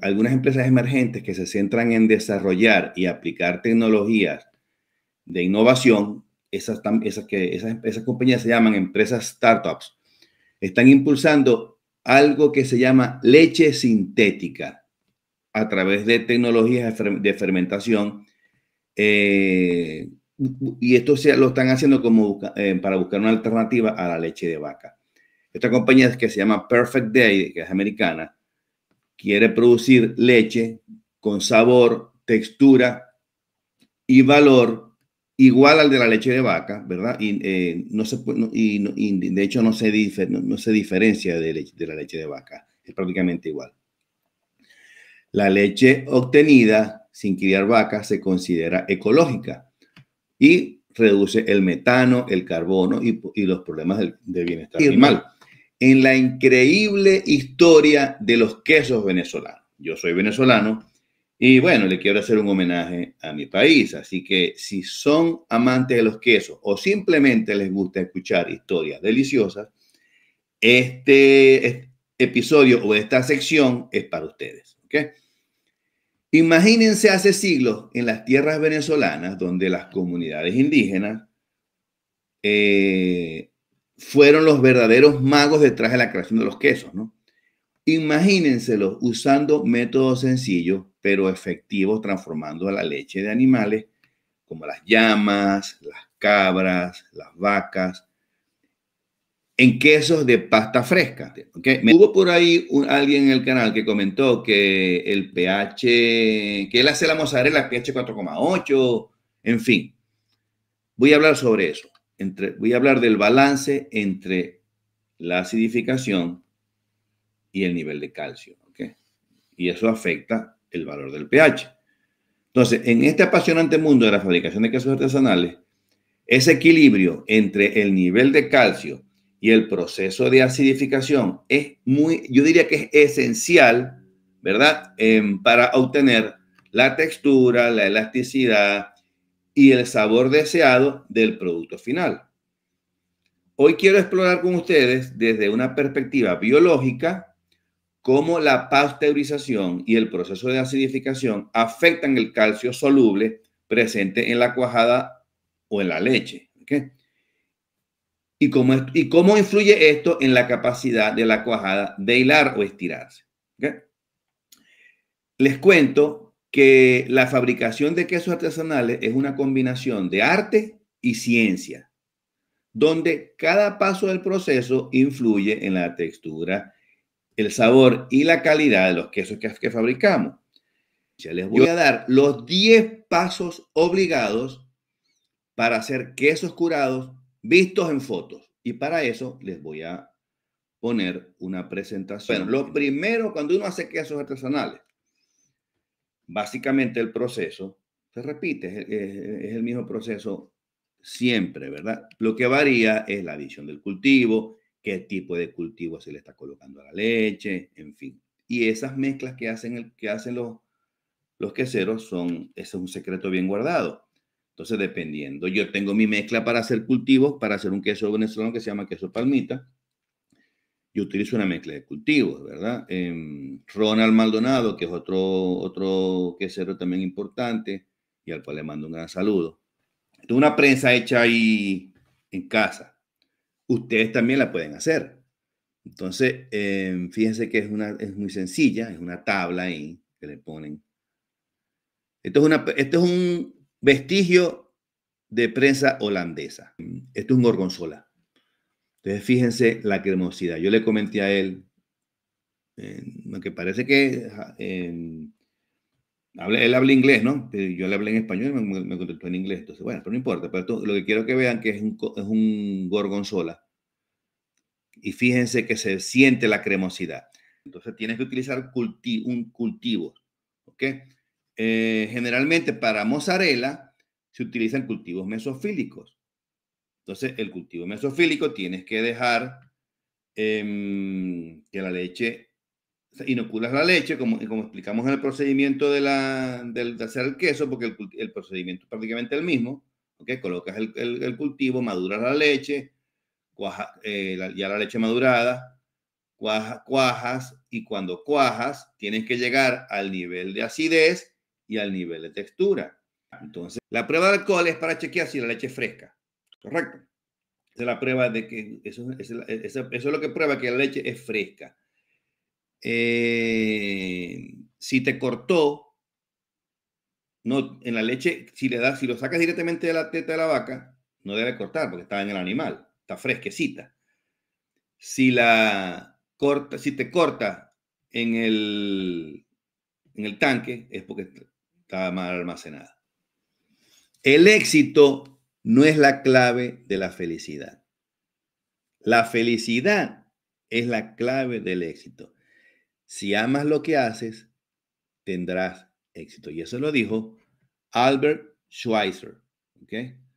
algunas empresas emergentes que se centran en desarrollar y aplicar tecnologías de innovación, esas, esas, que, esas, empresas compañías se llaman empresas startups, están impulsando algo que se llama leche sintética a través de tecnologías de fermentación. Eh, y esto se, lo están haciendo como eh, para buscar una alternativa a la leche de vaca. Esta compañía que se llama Perfect Day, que es americana, quiere producir leche con sabor, textura y valor igual al de la leche de vaca, ¿verdad? Y, eh, no se, de hecho no se, no, se diferencia de, la leche de vaca, es prácticamente igual. La leche obtenida sin criar vaca se considera ecológica y reduce el metano, el carbono y, los problemas del, de bienestar animal en la increíble historia de los quesos venezolanos. Yo soy venezolano y bueno, le quiero hacer un homenaje a mi país, así que si son amantes de los quesos o simplemente les gusta escuchar historias deliciosas, este episodio o esta sección es para ustedes. Imagínense hace siglos en las tierras venezolanas donde las comunidades indígenas eh, fueron los verdaderos magos detrás de la creación de los quesos, ¿no? Imagínenselo usando métodos sencillos pero efectivos, transformando la leche de animales como las llamas, las cabras, las vacas, en quesos de pasta fresca. Hubo por ahí alguien en el canal que comentó que el pH, que él hace la mozzarella pH 4,8, en fin. Voy a hablar sobre eso voy a hablar del balance entre la acidificación y el nivel de calcio. Y eso afecta el valor del pH. Entonces, en este apasionante mundo de la fabricación de quesos artesanales, ese equilibrio entre el nivel de calcio y el proceso de acidificación es muy, yo diría que es esencial, ¿verdad? Em, para obtener la textura, la elasticidad, y el sabor deseado del producto final. Hoy quiero explorar con ustedes desde una perspectiva biológica cómo la pasteurización y el proceso de acidificación afectan el calcio soluble presente en la cuajada o en la leche. Y, cómo, y cómo influye esto en la capacidad de la cuajada de hilar o estirarse. Les cuento que la fabricación de quesos artesanales es una combinación de arte y ciencia, donde cada paso del proceso influye en la textura, el sabor y la calidad de los quesos que, fabricamos. Ya les voy a dar los 10 pasos obligados para hacer quesos curados vistos en fotos. Y para eso les voy a poner una presentación. lo primero cuando uno hace quesos artesanales básicamente el proceso se repite, es, el mismo proceso siempre, ¿verdad? Lo que varía es la adición del cultivo, qué tipo de cultivo se le está colocando a la leche, en fin. Y esas mezclas que hacen, el, que hacen los, los queseros son, eso es un secreto bien guardado. Entonces, dependiendo, yo tengo mi mezcla para hacer cultivos, para hacer un queso venezolano que se llama queso palmita, yo utilizo una mezcla de cultivos, ¿verdad? Em, Ronald Maldonado, que es otro, otro quesero también importante y al cual le mando un gran saludo. es una prensa hecha ahí en casa, ustedes también la pueden hacer. Entonces, em, fíjense que es, una, es muy sencilla, es una tabla ahí que le ponen. Esto es, una, esto es un vestigio de prensa holandesa. Esto es un gorgonzola. Entonces, fíjense la cremosidad. Yo le comenté a él, aunque parece que él habla inglés, ¿no? Yo le hablé en español y me, contestó en inglés. Entonces, bueno, pero no importa. Pero lo que quiero que vean que es un, es un gorgonzola. Y fíjense que se siente la cremosidad. Entonces, tienes que utilizar un cultivo, ¿ok? Eh, generalmente para mozzarella se utilizan cultivos mesofílicos entonces, el cultivo mesofílico tienes que dejar em, que la leche, inoculas la leche, como, como explicamos en el procedimiento de, la, hacer el queso, porque el, procedimiento es prácticamente el mismo. ¿okay? Colocas el, el, cultivo, maduras la leche, eh, ya la leche madurada, cuajas, y cuando cuajas, tienes que llegar al nivel de acidez y al nivel de textura. Entonces, la prueba de alcohol es para chequear si la leche es fresca. Correcto. es la prueba de que eso, es lo que prueba que la leche es fresca. Eh, si te cortó, no, en la leche, si le das, si lo sacas directamente de la teta de la vaca, no debe cortar porque está en el animal, está fresquecita. Si la corta, si te corta en el, en el tanque, es porque está mal almacenada. El éxito no es la clave de la felicidad. La felicidad es la clave del éxito. Si amas lo que haces, tendrás éxito. Y eso lo dijo Albert Schweitzer. ¿okay?